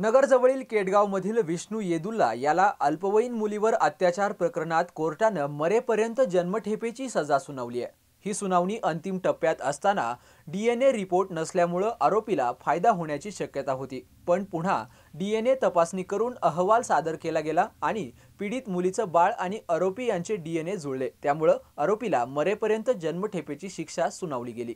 नगरजवळील केडगावमधील विष्णू येदुल्ला याला अल्पवयीन मुलीवर अत्याचार प्रकरणात कोर्टानं मरेपर्यंत जन्मठेपेची सजा सुनावली आहे ही सुनावणी अंतिम टप्प्यात असताना डीएनए रिपोर्ट नसल्यामुळं आरोपीला फायदा होण्याची शक्यता होती पण पुन्हा डीएनए तपासणी करून अहवाल सादर केला गेला आणि पीडित मुलीचं बाळ आणि आरोपी यांचे डीएनए जुळले त्यामुळं आरोपीला मरेपर्यंत जन्मठेपेची शिक्षा सुनावली गेली